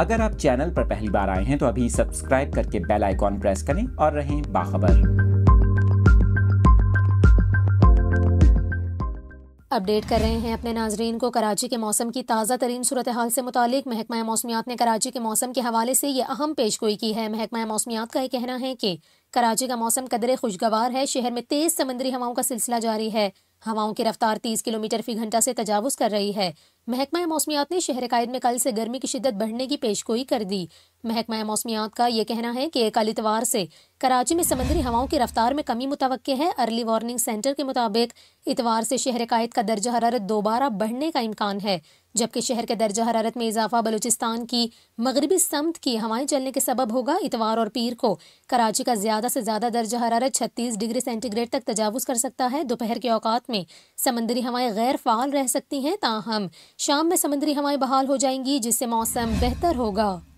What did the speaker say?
अगर आप चैनल पर पहली बार आए हैं तो अभी सब्सक्राइब करके बेल आइकॉन प्रेस करें और रहें बाखबर अपडेट कर रहे हैं अपने नाजरीन को कराची के मौसम की ताज़ा तरीन सूरत हाल से मुतलिक महकमा मौसमियात ने कराची के मौसम के हवाले से ये अहम पेश गोई की है महकमा मौसमियात का ये कहना है कि कराची का मौसम कदरे खुशगवार है शहर में तेज़ समंदरी हवाओं का सिलसिला जारी है हवाओं की रफ्तार तीस किलोमीटर फी घंटा से तजावज़ कर रही है महकमा मौसमियात ने शहर कायद में कल से गर्मी की शिदत बढ़ने की पेशगोई कर दी महकमा मौसमियात का ये कहना है कि एक इतवार से कराची में समंदरी हवाओं की रफ्तार में कमी मुतव है अर्ली वार्निंग सेंटर के मुताबिक इतवार से शहर कायद का दर्जा हरारत दोबारा बढ़ने का इम्कान है जबकि शहर के दर्जा हरारत में इजाफा बलूचिस्तान की मगरबी समत की हवाएं चलने के सबब होगा इतवार और पीर को कराची का ज़्यादा से ज़्यादा दर्जा हरारत छत्तीस डिग्री सेंटीग्रेड तक तजावज़ कर सकता है दोपहर के औकात में समंदरी हवाएं गैर फाल रह सकती हैं ताहम शाम में समंदरी हवाएं बहाल हो जाएंगी जिससे मौसम बेहतर होगा